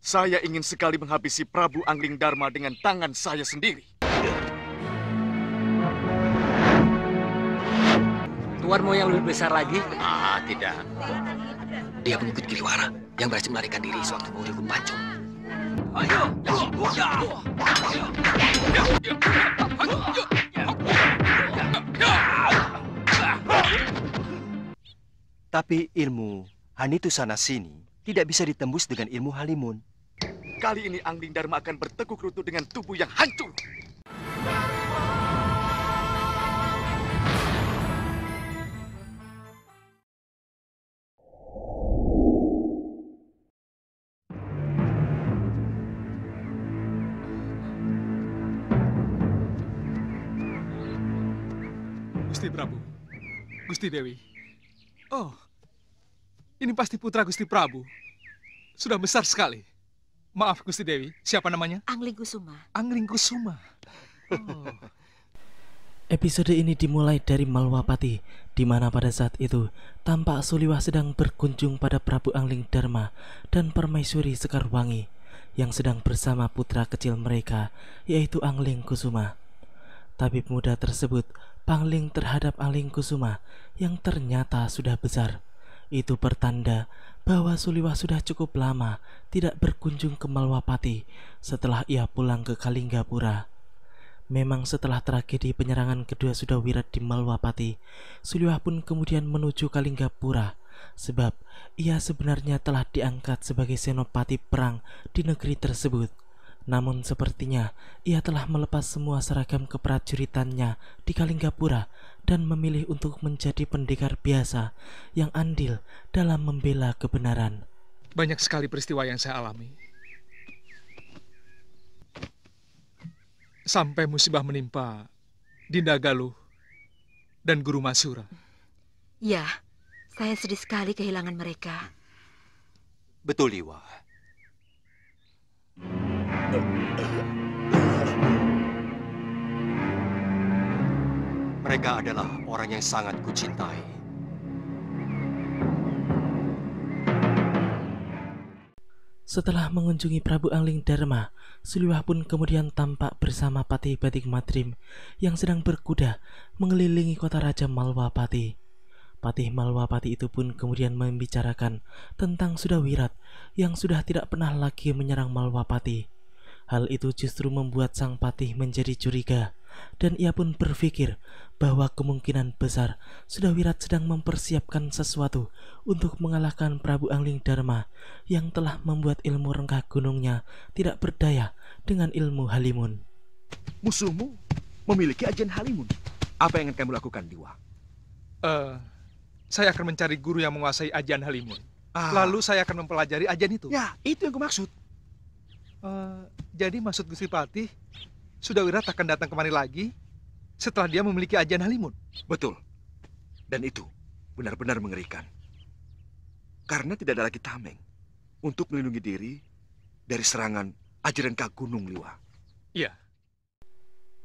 Saya ingin sekali menghabisi Prabu Angling Dharma dengan tangan saya sendiri. Tuan mau yang lebih besar lagi? Ah, tidak. Dia pengikut Giliwara yang berhasil melarikan diri sewaktu mau dihukum Ayo! Tapi ilmu Hanitu sana sini tidak bisa ditembus dengan ilmu Halimun. Kali ini Angling Dharma akan bertekuk lutut dengan tubuh yang hancur. Gusti Prabu. Gusti Dewi. Oh, ini pasti putra Gusti Prabu. Sudah besar sekali. Maaf Gusti Dewi, siapa namanya? Angling Kusuma. Angling Kusuma. Oh. Episode ini dimulai dari Malwapati, di mana pada saat itu tampak Suliwa sedang berkunjung pada Prabu Angling Dharma dan Permaisuri Sekarwangi yang sedang bersama putra kecil mereka, yaitu Angling Kusuma. Tabib muda tersebut pangling terhadap Angling Kusuma yang ternyata sudah besar. Itu pertanda bahwa Suliwa sudah cukup lama tidak berkunjung ke Malwapati setelah ia pulang ke Kalinggapura. Memang setelah tragedi penyerangan kedua sudah wirat di Malwapati, Suliwa pun kemudian menuju Kalinggapura sebab ia sebenarnya telah diangkat sebagai senopati perang di negeri tersebut. Namun sepertinya ia telah melepas semua seragam keprajuritannya di Kalinggapura dan memilih untuk menjadi pendekar biasa yang andil dalam membela kebenaran. Banyak sekali peristiwa yang saya alami. Sampai musibah menimpa Dinda Galuh dan Guru Masura. Ya, saya sedih sekali kehilangan mereka. Betul, Iwa. Mereka adalah orang yang sangat kucintai. Setelah mengunjungi Prabu Angling Dharma, Siliwah pun kemudian tampak bersama Patih Batik Madrim yang sedang berkuda mengelilingi kota Raja Malwapati. Patih Malwapati itu pun kemudian membicarakan tentang Sudawirat yang sudah tidak pernah lagi menyerang Malwapati. Hal itu justru membuat sang patih menjadi curiga dan ia pun berpikir bahwa kemungkinan besar sudah Wirat sedang mempersiapkan sesuatu untuk mengalahkan Prabu Angling Dharma yang telah membuat ilmu rengkah gunungnya tidak berdaya dengan ilmu Halimun. Musuhmu memiliki ajian Halimun. Apa yang akan kamu lakukan, Dewa? Uh, saya akan mencari guru yang menguasai ajian Halimun. Ah. Lalu saya akan mempelajari ajian itu. Ya, itu yang kumaksud. Uh, jadi maksud Gusti Patih, sudah Wirat akan datang kemari lagi setelah dia memiliki ajian Halimun. Betul. Dan itu benar-benar mengerikan. Karena tidak ada lagi tameng untuk melindungi diri dari serangan kak Gunung Liwa. Iya.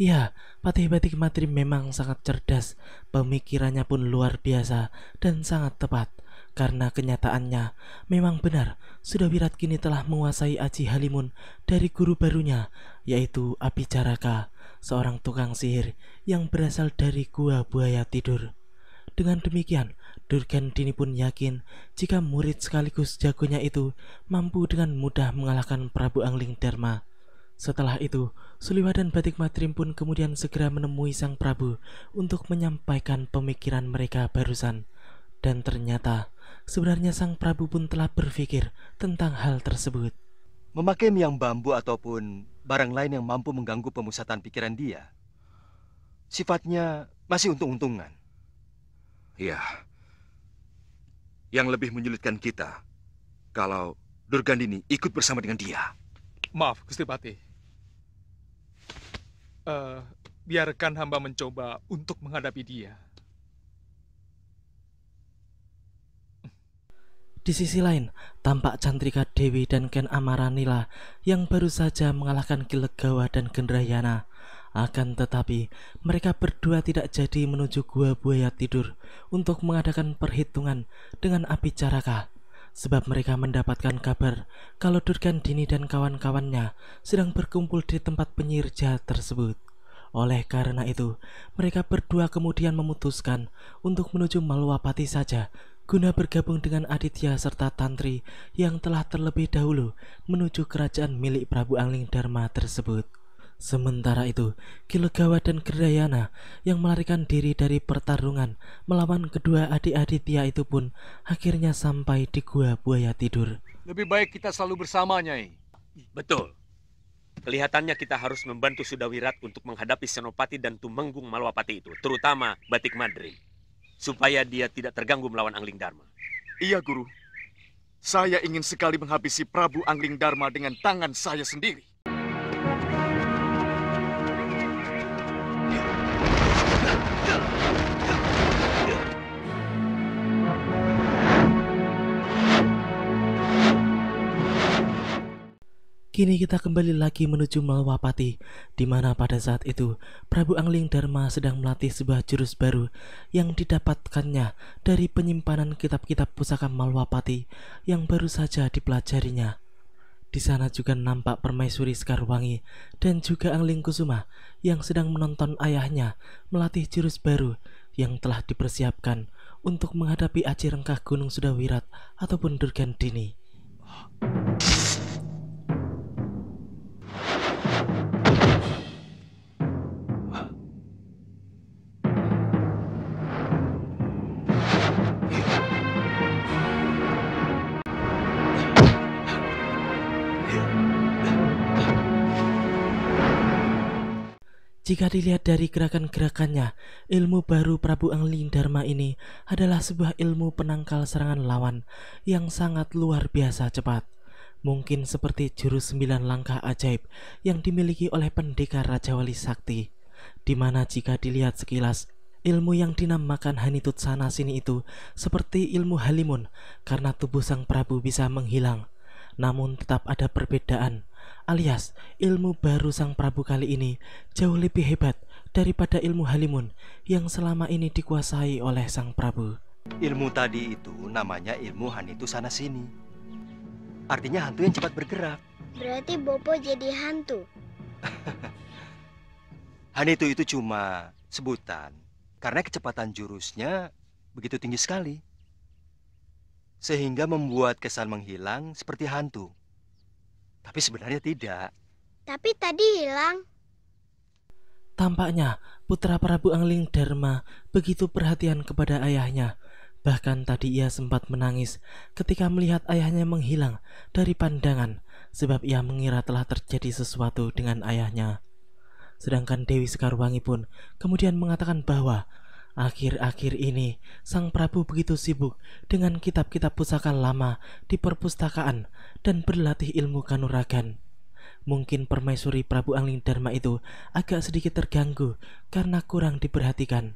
Iya, Patih Batik Matri memang sangat cerdas, pemikirannya pun luar biasa dan sangat tepat. Karena kenyataannya, memang benar, sudah Wirat kini telah menguasai Aji Halimun dari guru barunya, yaitu Api Caraka, seorang tukang sihir yang berasal dari gua buaya tidur. Dengan demikian, Durgen Dini pun yakin jika murid sekaligus jagonya itu mampu dengan mudah mengalahkan Prabu Angling Dharma. Setelah itu, Suliwa dan Batik Matrim pun kemudian segera menemui Sang Prabu untuk menyampaikan pemikiran mereka barusan. Dan ternyata, Sebenarnya sang Prabu pun telah berpikir tentang hal tersebut. Memakai miang bambu ataupun barang lain yang mampu mengganggu pemusatan pikiran dia, sifatnya masih untung-untungan. Iya. Yang lebih menyulitkan kita, kalau Durgandini ikut bersama dengan dia. Maaf, Gusti Pati. Uh, biarkan hamba mencoba untuk menghadapi dia. Di sisi lain, tampak Cantrika Dewi dan Ken Amaranila yang baru saja mengalahkan Kilegawa dan Gendrayana. Akan tetapi, mereka berdua tidak jadi menuju gua buaya tidur untuk mengadakan perhitungan dengan api caraka. Sebab mereka mendapatkan kabar kalau Durkan Dini dan kawan-kawannya sedang berkumpul di tempat penyihir jahat tersebut. Oleh karena itu, mereka berdua kemudian memutuskan untuk menuju Maluapati saja guna bergabung dengan Aditya serta Tantri yang telah terlebih dahulu menuju kerajaan milik Prabu Angling Dharma tersebut. Sementara itu, Kilegawa dan Gerdayana yang melarikan diri dari pertarungan melawan kedua adik Aditya itu pun akhirnya sampai di gua buaya tidur. Lebih baik kita selalu bersama, Nyai. Betul. Kelihatannya kita harus membantu Sudawirat untuk menghadapi Senopati dan Tumenggung Malwapati itu, terutama Batik Madri supaya dia tidak terganggu melawan Angling Dharma. Iya, Guru. Saya ingin sekali menghabisi Prabu Angling Dharma dengan tangan saya sendiri. Kini kita kembali lagi menuju Malwapati, di mana pada saat itu Prabu Angling Dharma sedang melatih sebuah jurus baru yang didapatkannya dari penyimpanan kitab-kitab pusaka Malwapati yang baru saja dipelajarinya. Di sana juga nampak permaisuri Sekarwangi dan juga Angling Kusuma yang sedang menonton ayahnya melatih jurus baru yang telah dipersiapkan untuk menghadapi aci rengkah Gunung Sudawirat ataupun Durgandini. Jika dilihat dari gerakan-gerakannya, ilmu baru Prabu Angling Dharma ini adalah sebuah ilmu penangkal serangan lawan yang sangat luar biasa cepat. Mungkin seperti jurus sembilan langkah ajaib yang dimiliki oleh pendekar Raja Wali Sakti, di mana jika dilihat sekilas, ilmu yang dinamakan Hanitut sana sini itu seperti ilmu Halimun karena tubuh sang Prabu bisa menghilang, namun tetap ada perbedaan alias ilmu baru sang Prabu kali ini jauh lebih hebat daripada ilmu Halimun yang selama ini dikuasai oleh sang Prabu. Ilmu tadi itu namanya ilmu Hanitu sana sini. Artinya hantu yang cepat bergerak. Berarti Bopo jadi hantu. Hanitu itu cuma sebutan karena kecepatan jurusnya begitu tinggi sekali. Sehingga membuat kesan menghilang seperti hantu. Tapi sebenarnya tidak. Tapi tadi hilang. Tampaknya putra Prabu Angling Dharma begitu perhatian kepada ayahnya. Bahkan tadi ia sempat menangis ketika melihat ayahnya menghilang dari pandangan sebab ia mengira telah terjadi sesuatu dengan ayahnya. Sedangkan Dewi Sekarwangi pun kemudian mengatakan bahwa Akhir-akhir ini, Sang Prabu begitu sibuk dengan kitab-kitab pusaka lama di perpustakaan dan berlatih ilmu kanuragan. Mungkin permaisuri Prabu Angling Dharma itu agak sedikit terganggu karena kurang diperhatikan.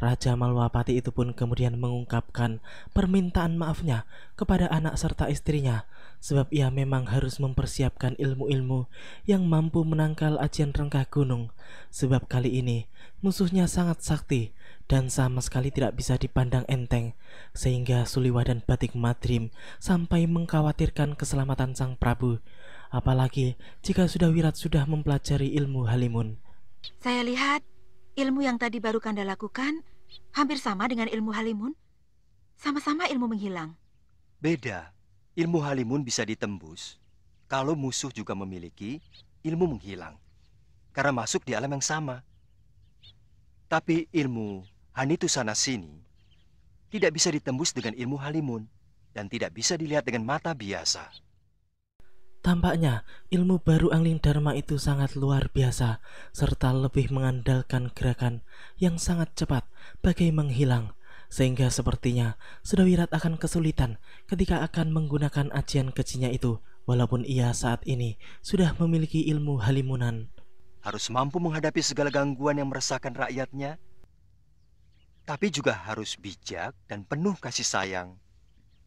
Raja Malwapati itu pun kemudian mengungkapkan permintaan maafnya kepada anak serta istrinya sebab ia memang harus mempersiapkan ilmu-ilmu yang mampu menangkal ajian rengkah gunung sebab kali ini Musuhnya sangat sakti dan sama sekali tidak bisa dipandang enteng, sehingga Suliwa dan Batik Madrim sampai mengkhawatirkan keselamatan sang Prabu, apalagi jika sudah Wirat sudah mempelajari ilmu Halimun. Saya lihat ilmu yang tadi baru Kanda lakukan hampir sama dengan ilmu Halimun. Sama-sama ilmu menghilang. Beda. Ilmu Halimun bisa ditembus kalau musuh juga memiliki ilmu menghilang. Karena masuk di alam yang sama. Tapi ilmu Hanitu sana sini tidak bisa ditembus dengan ilmu halimun dan tidak bisa dilihat dengan mata biasa. Tampaknya ilmu baru Angling Dharma itu sangat luar biasa serta lebih mengandalkan gerakan yang sangat cepat bagai menghilang sehingga sepertinya sudah wirat akan kesulitan ketika akan menggunakan ajian kecinya itu walaupun ia saat ini sudah memiliki ilmu halimunan harus mampu menghadapi segala gangguan yang meresahkan rakyatnya, tapi juga harus bijak dan penuh kasih sayang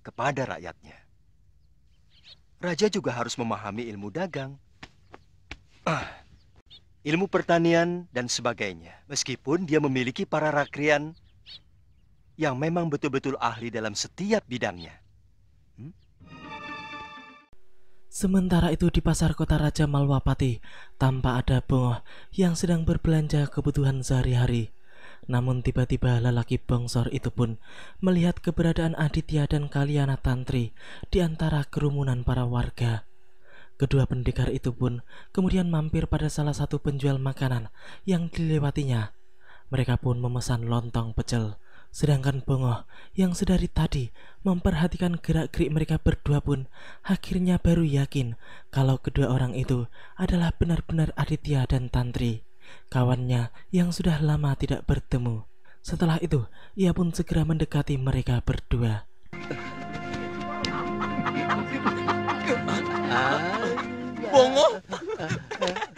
kepada rakyatnya. Raja juga harus memahami ilmu dagang, ah, ilmu pertanian, dan sebagainya. Meskipun dia memiliki para rakrian yang memang betul-betul ahli dalam setiap bidangnya. Sementara itu di pasar kota Raja Malwapati, tanpa ada Bongoh yang sedang berbelanja kebutuhan sehari-hari. Namun tiba-tiba lelaki bongsor itu pun melihat keberadaan Aditya dan Kaliana Tantri di antara kerumunan para warga. Kedua pendekar itu pun kemudian mampir pada salah satu penjual makanan yang dilewatinya. Mereka pun memesan lontong pecel. Sedangkan Bongo yang sedari tadi memperhatikan gerak-gerik mereka berdua pun akhirnya baru yakin kalau kedua orang itu adalah benar-benar Aditya dan Tantri, kawannya yang sudah lama tidak bertemu. Setelah itu, ia pun segera mendekati mereka berdua. Bongo?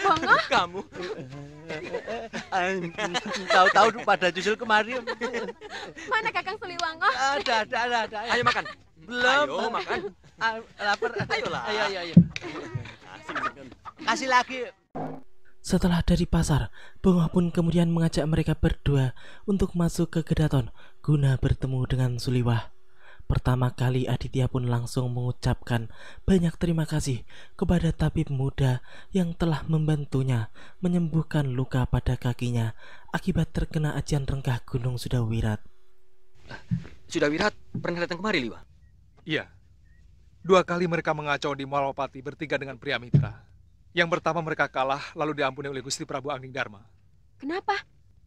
Bongo? Kamu? Tahu-tahu pada nyusul kemari. Mana Kakang Oh. Ada, ada, ada, ada. Ayo makan. Belum. Ayo makan. Ah, lapar. Ayolah. Ayo, ayo, iya, ayo. Iya, iya. Kasih lagi. Setelah dari pasar, Bunga pun kemudian mengajak mereka berdua untuk masuk ke Kedaton guna bertemu dengan Suliwah. Pertama kali Aditya pun langsung mengucapkan banyak terima kasih kepada tabib muda yang telah membantunya menyembuhkan luka pada kakinya akibat terkena ajian rengkah Gunung Sudawirat. Sudawirat pernah datang kemari, Liwa? Iya. Dua kali mereka mengacau di Malopati bertiga dengan pria mitra. Yang pertama mereka kalah lalu diampuni oleh Gusti Prabu Angling Dharma. Kenapa?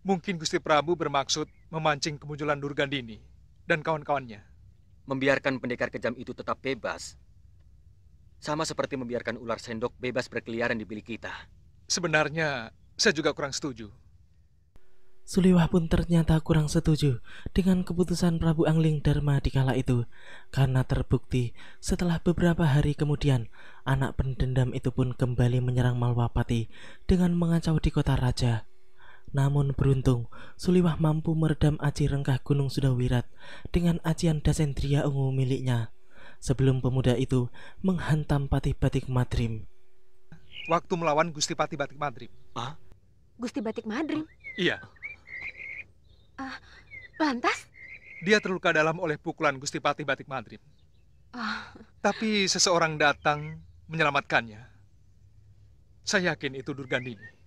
Mungkin Gusti Prabu bermaksud memancing kemunculan Durgandini dan kawan-kawannya membiarkan pendekar kejam itu tetap bebas. Sama seperti membiarkan ular sendok bebas berkeliaran di bilik kita. Sebenarnya, saya juga kurang setuju. Suliwah pun ternyata kurang setuju dengan keputusan Prabu Angling Dharma di kala itu, karena terbukti setelah beberapa hari kemudian, anak pendendam itu pun kembali menyerang Malwapati dengan mengacau di kota raja. Namun beruntung, Suliwah mampu meredam aci rengkah Gunung sudah wirat dengan acian dasentria ungu miliknya sebelum pemuda itu menghantam Patih Batik Madrim. Waktu melawan Gusti Patih Batik Madrim. Hah? Gusti Batik Madrim? Iya. Uh, lantas? Dia terluka dalam oleh pukulan Gusti Patih Batik Madrim. ah Tapi seseorang datang menyelamatkannya. Saya yakin itu Durgandini.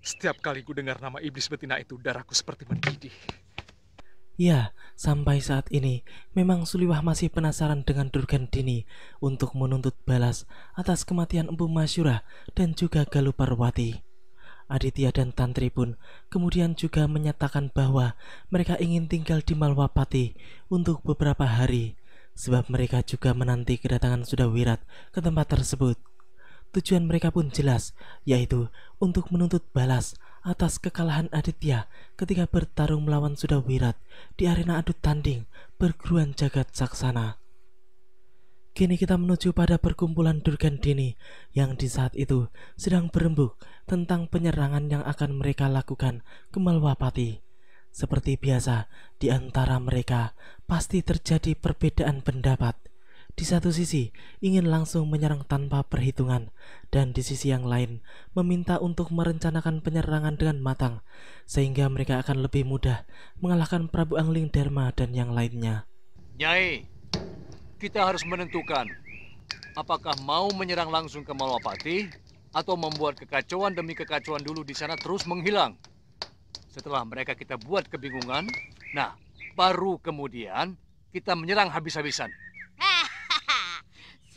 Setiap kali ku dengar nama iblis betina itu, darahku seperti mendidih. Ya, sampai saat ini, memang Suliwah masih penasaran dengan Durgan Dini untuk menuntut balas atas kematian Empu Masyura dan juga Galuh Parwati. Aditya dan Tantri pun kemudian juga menyatakan bahwa mereka ingin tinggal di Malwapati untuk beberapa hari sebab mereka juga menanti kedatangan Sudawirat ke tempat tersebut. Tujuan mereka pun jelas, yaitu untuk menuntut balas atas kekalahan Aditya ketika bertarung melawan Sudawirat di arena adu tanding perguruan jagat saksana. Kini kita menuju pada perkumpulan Durgan Dini yang di saat itu sedang berembuk tentang penyerangan yang akan mereka lakukan ke Malwapati. Seperti biasa, di antara mereka pasti terjadi perbedaan pendapat di satu sisi, ingin langsung menyerang tanpa perhitungan, dan di sisi yang lain, meminta untuk merencanakan penyerangan dengan matang, sehingga mereka akan lebih mudah mengalahkan Prabu Angling Dharma dan yang lainnya. Nyai, kita harus menentukan apakah mau menyerang langsung ke Malwapati atau membuat kekacauan demi kekacauan dulu di sana terus menghilang. Setelah mereka kita buat kebingungan, nah baru kemudian kita menyerang habis-habisan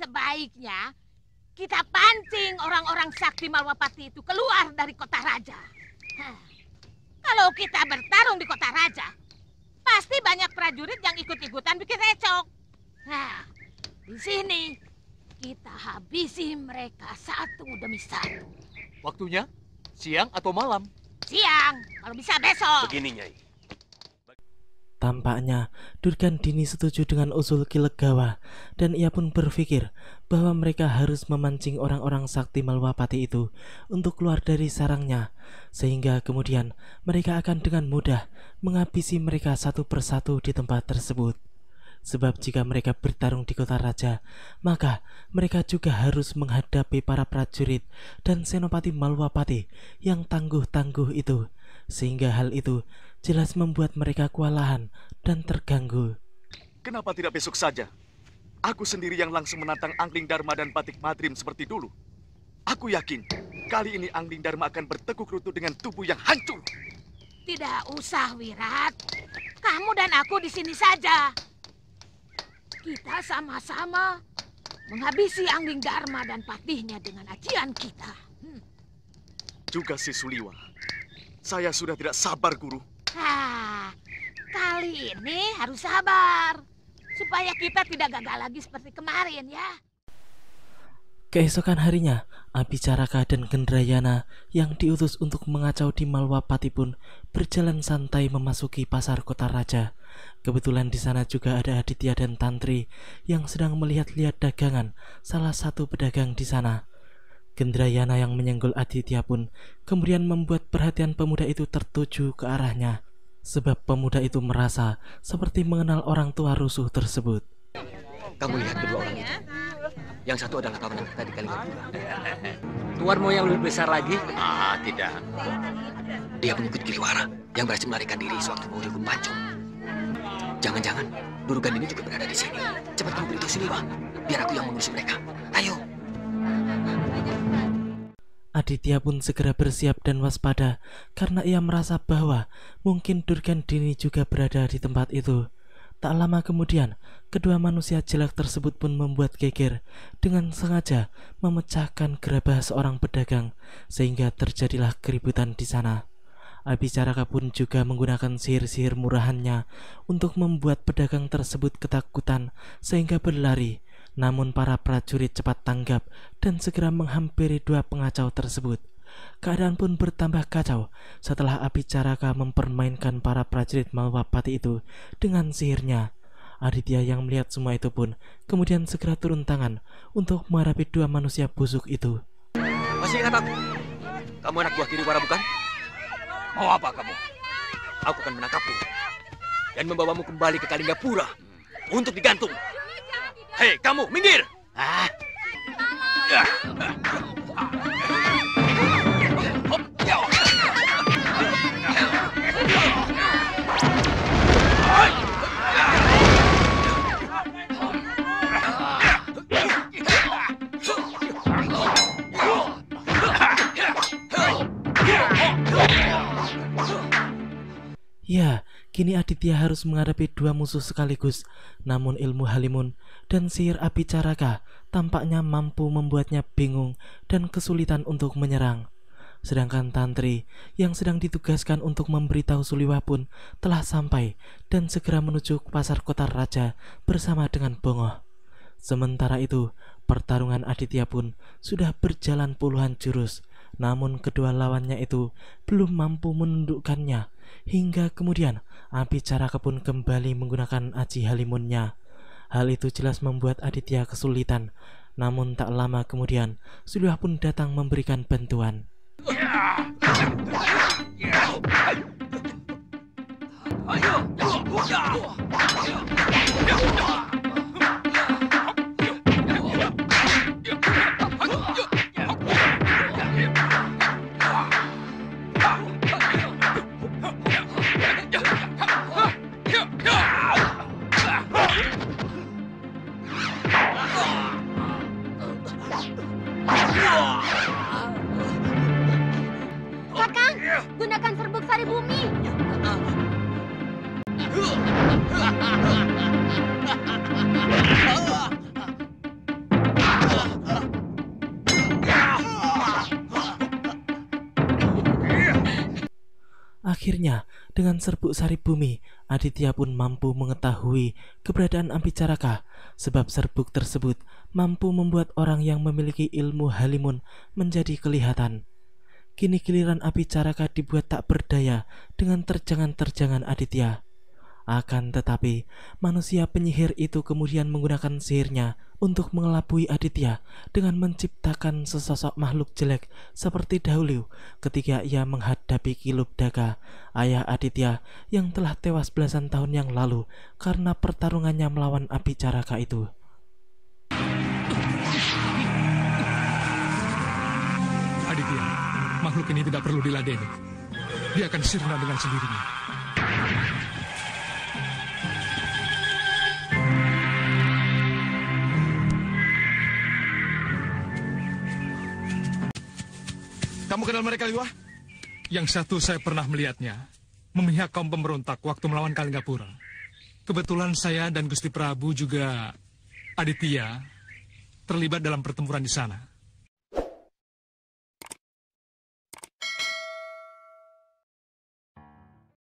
sebaiknya kita pancing orang-orang sakti Malwapati itu keluar dari kota raja. Hah. Kalau kita bertarung di kota raja, pasti banyak prajurit yang ikut-ikutan bikin recok. Nah, di sini kita habisi mereka satu demi satu. Waktunya siang atau malam? Siang, kalau bisa besok. Begini, Nyai. Tampaknya Durgan Dini setuju dengan usul Kilegawa dan ia pun berpikir bahwa mereka harus memancing orang-orang sakti Malwapati itu untuk keluar dari sarangnya sehingga kemudian mereka akan dengan mudah menghabisi mereka satu persatu di tempat tersebut. Sebab jika mereka bertarung di kota raja, maka mereka juga harus menghadapi para prajurit dan senopati Malwapati yang tangguh-tangguh itu. Sehingga hal itu jelas membuat mereka kewalahan dan terganggu. Kenapa tidak besok saja? Aku sendiri yang langsung menantang Angling Dharma dan Patik Madrim seperti dulu. Aku yakin, kali ini Angling Dharma akan berteguk lutut dengan tubuh yang hancur. Tidak usah, Wirat. Kamu dan aku di sini saja. Kita sama-sama menghabisi Angling Dharma dan patihnya dengan ajian kita. Hmm. Juga si Suliwa. Saya sudah tidak sabar, Guru. Hah, kali ini harus sabar. Supaya kita tidak gagal lagi seperti kemarin ya. Keesokan harinya, Abicaraka dan Gendrayana yang diutus untuk mengacau di Malwapati pun berjalan santai memasuki pasar kota raja. Kebetulan di sana juga ada Aditya dan Tantri yang sedang melihat-lihat dagangan salah satu pedagang di sana. Gendrayana yang menyenggol Aditya pun kemudian membuat perhatian pemuda itu tertuju ke arahnya sebab pemuda itu merasa seperti mengenal orang tua rusuh tersebut. Kamu lihat kedua orang itu. Yang satu adalah paman kita di Kalimantan. Tuan mau yang lebih besar lagi? Ah, tidak. Dia pengikut Giliwara yang berhasil melarikan diri sewaktu mau dihukum pancung. Jangan-jangan Durugan ini juga berada di sini. Cepat kamu beritahu Siliwa, biar aku yang mengurus mereka. Ayo. Aditya pun segera bersiap dan waspada karena ia merasa bahwa mungkin Durgan Dini juga berada di tempat itu. Tak lama kemudian, kedua manusia jelek tersebut pun membuat geger dengan sengaja memecahkan gerabah seorang pedagang sehingga terjadilah keributan di sana. Abicaraka pun juga menggunakan sihir-sihir murahannya untuk membuat pedagang tersebut ketakutan sehingga berlari namun para prajurit cepat tanggap dan segera menghampiri dua pengacau tersebut. Keadaan pun bertambah kacau setelah api Caraka mempermainkan para prajurit Malwapati itu dengan sihirnya. Aditya yang melihat semua itu pun kemudian segera turun tangan untuk menghadapi dua manusia busuk itu. Masih ingat aku? Kamu anak buah Kiriwara bukan? Mau apa kamu? Aku akan menangkapmu dan membawamu kembali ke Kalingapura untuk digantung. Hei, kamu minggir! Ah. ah. Kini Aditya harus menghadapi dua musuh sekaligus, namun ilmu Halimun dan sihir api caraka tampaknya mampu membuatnya bingung dan kesulitan untuk menyerang. Sedangkan Tantri yang sedang ditugaskan untuk memberitahu Suliwa pun telah sampai dan segera menuju ke pasar kota raja bersama dengan Bongoh. Sementara itu, pertarungan Aditya pun sudah berjalan puluhan jurus, namun kedua lawannya itu belum mampu menundukkannya Hingga kemudian api Caraka pun kembali menggunakan aji halimunnya. Hal itu jelas membuat Aditya kesulitan, namun tak lama kemudian Suluh pun datang memberikan bantuan. Ayo! Akhirnya, dengan serbuk sari bumi, Aditya pun mampu mengetahui keberadaan Ampicaraka, sebab serbuk tersebut mampu membuat orang yang memiliki ilmu halimun menjadi kelihatan. Kini giliran caraka dibuat tak berdaya dengan terjangan-terjangan Aditya. Akan tetapi, manusia penyihir itu kemudian menggunakan sihirnya untuk mengelabui Aditya dengan menciptakan sesosok makhluk jelek seperti dahulu ketika ia menghadapi Kilub Daga, ayah Aditya yang telah tewas belasan tahun yang lalu karena pertarungannya melawan api caraka itu. Aditya, makhluk ini tidak perlu diladeni. Dia akan sirna dengan sendirinya. kenal mereka liwa. Yang satu saya pernah melihatnya, memihak kaum pemberontak waktu melawan Kalingapura. Kebetulan saya dan Gusti Prabu juga Aditya terlibat dalam pertempuran di sana.